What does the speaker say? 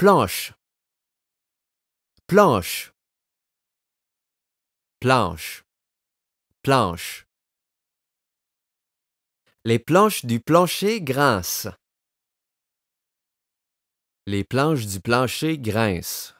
planche, planche, planche, planche. Les planches du plancher grincent. Les planches du plancher grincent.